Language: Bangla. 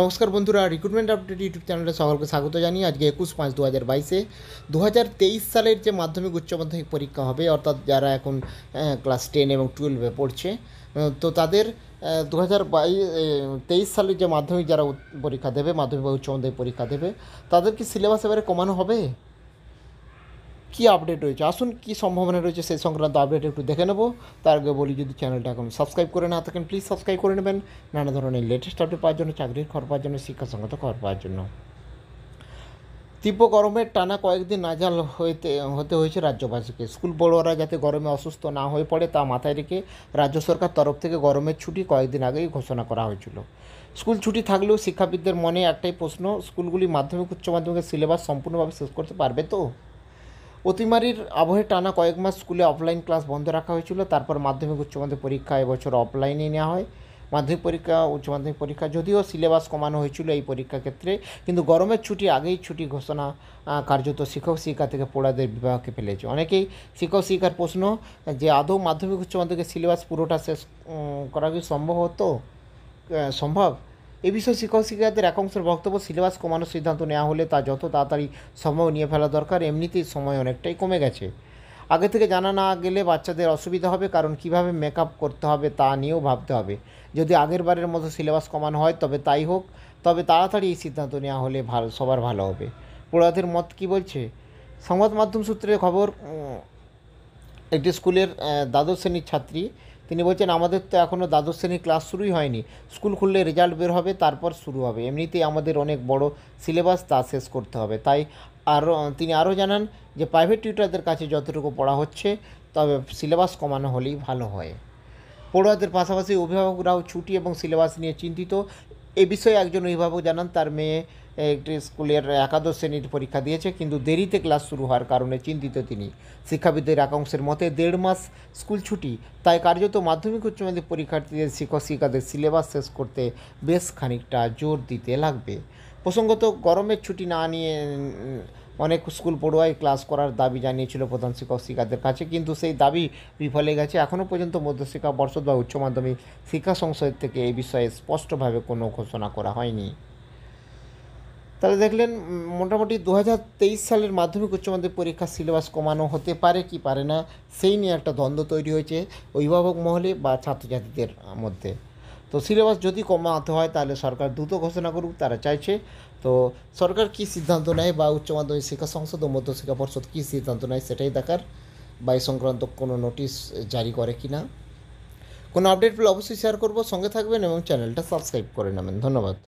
নমস্কার বন্ধুরা রিক্রুটমেন্ট আপডেট ইউটিউব চ্যানেলে সকলকে স্বাগত জানিয়ে আজকে একুশ পাঁচ দু হাজার বাইশে দু হাজার তেইশ সালের যে মাধ্যমিক উচ্চ মাধ্যমিক পরীক্ষা হবে অর্থাৎ যারা এখন ক্লাস টেন এবং টুয়েলভে পড়ছে তো তাদের দু হাজার তেইশ সালের যে মাধ্যমিক যারা পরীক্ষা দেবে মাধ্যমিক বা উচ্চ মাধ্যমিক পরীক্ষা দেবে তাদের কি সিলেবাস এবারে কমানো হবে কী আপডেট রয়েছে আসুন কী সম্ভাবনা রয়েছে সেই সংক্রান্ত আপডেট একটু দেখে নেবো তার আগে বলি যদি চ্যানেলটা এখন সাবস্ক্রাইব করে না থাকেন প্লিজ সাবস্ক্রাইব করে নেবেন নানা ধরনের লেটেস্ট আপডেট পাওয়ার জন্য চাকরির খবর পাওয়ার জন্য শিক্ষা সংক্রান্ত খবর পাওয়ার জন্য তীব্র গরমের টানা কয়েকদিন নাজাল হইতে হতে হয়েছে রাজ্যবাসীকে স্কুল বড়োরা যাতে গরমে অসুস্থ না হয়ে পড়ে তা মাথায় রেখে রাজ্য সরকার তরফ থেকে গরমের ছুটি কয়েকদিন আগেই ঘোষণা করা হয়েছিল স্কুল ছুটি থাকলেও শিক্ষাবিদদের মনে একটাই প্রশ্ন স্কুলগুলি মাধ্যমিক উচ্চ মাধ্যমিকের সিলেবাস সম্পূর্ণভাবে শেষ করতে পারবে তো অতিমারির আবহে টানা কয়েক মাস স্কুলে অফলাইন ক্লাস বন্ধ রাখা হয়েছিল তারপর মাধ্যমিক উচ্চ মাধ্যমিক পরীক্ষা এবছর অফলাইনে নেওয়া হয় মাধ্যমিক পরীক্ষা উচ্চ মাধ্যমিক পরীক্ষা যদিও সিলেবাস কমানো হয়েছিল এই পরীক্ষা ক্ষেত্রে কিন্তু গরমের ছুটি আগেই ছুটি ঘোষণা কার্যত শিক্ষক শিক্ষা থেকে পড়াদের বিভাগকে ফেলেছে অনেকেই শিক্ষক শিক্ষার প্রশ্ন যে আদৌ মাধ্যমিক উচ্চ মাধ্যমিকের সিলেবাস পুরোটা শেষ করা কি সম্ভব হতো সম্ভব এ বিষয়ে শিক্ষক শিক্ষিকাদের এক অংশের বক্তব্য সিলেবাস কমানোর সিদ্ধান্ত নেওয়া হলে তা যত তাড়াতাড়ি সম্ভব নিয়ে ফেলা দরকার এমনিতেই সময় অনেকটাই কমে গেছে আগে থেকে জানা না গেলে বাচ্চাদের অসুবিধা হবে কারণ কিভাবে মেকআপ করতে হবে তা নিয়েও ভাবতে হবে যদি আগের বারের মতো সিলেবাস কমানো হয় তবে তাই হোক তবে তাড়াতাড়ি এই সিদ্ধান্ত নেওয়া হলে ভালো সবার ভালো হবে পড়ুয়াদের মত কি বলছে সংবাদ মাধ্যম সূত্রে খবর একটি স্কুলের দ্বাদশ শ্রেণীর ছাত্রী তিনি বলছেন আমাদের তো এখনও দ্বাদশ শ্রেণীর ক্লাস শুরুই হয়নি স্কুল খুললে রেজাল্ট বের হবে তারপর শুরু হবে এমনিতেই আমাদের অনেক বড় সিলেবাস তা শেষ করতে হবে তাই আরও তিনি আরও জানান যে প্রাইভেট টিউটারদের কাছে যতটুকু পড়া হচ্ছে তবে সিলেবাস কমানো হলেই ভালো হয় পড়ুয়াদের পাশাপাশি অভিভাবকরাও ছুটি এবং সিলেবাস নিয়ে চিন্তিত এ বিষয়ে একজন অভিভাবক জানান তার মেয়ে একটি স্কুলের একাদশ শ্রেণীর পরীক্ষা দিয়েছে কিন্তু দেরিতে ক্লাস শুরু হওয়ার কারণে চিন্তিত তিনি শিক্ষাবিদদের একাংশের মতে দেড় মাস স্কুল ছুটি তাই কার্যত মাধ্যমিক উচ্চ মাধ্যমিক পরীক্ষার্থীদের শিক্ষক শিক্ষাদের সিলেবাস শেষ করতে বেশ খানিকটা জোর দিতে লাগবে প্রসঙ্গত গরমের ছুটি না নিয়ে অনেক স্কুল পড়ুয়ায় ক্লাস করার দাবি জানিয়েছিল প্রধান শিক্ষক শিক্ষাদের কাছে কিন্তু সেই দাবি বিফলে গেছে এখনও পর্যন্ত মধ্যশিক্ষা পর্ষদ বা উচ্চ মাধ্যমিক শিক্ষা সংসদ থেকে এই বিষয়ে স্পষ্টভাবে কোনো ঘোষণা করা হয়নি তাহলে দেখলেন মোটামুটি দু সালের মাধ্যমিক উচ্চ মাধ্যমিক পরীক্ষার সিলেবাস কমানো হতে পারে কি পারে না সেই নিয়ে একটা দ্বন্দ্ব তৈরি হয়েছে অভিভাবক মহলে বা ছাত্রছাত্রীদের মধ্যে তো সিলেবাস যদি কমাতে হয় তাহলে সরকার দ্রুত ঘোষণা করুক তারা চাইছে তো সরকার কি সিদ্ধান্ত নেয় বা উচ্চ মাধ্যমিক শিক্ষা সংসদ ও মধ্যশিক্ষা পর্ষদ কী সিদ্ধান্ত নেয় সেটাই দেখার বা সংক্রান্ত কোনো নোটিশ জারি করে কি না কোনো আপডেট পেলে অবশ্যই শেয়ার করবো সঙ্গে থাকবেন এবং চ্যানেলটা সাবস্ক্রাইব করে নেবেন ধন্যবাদ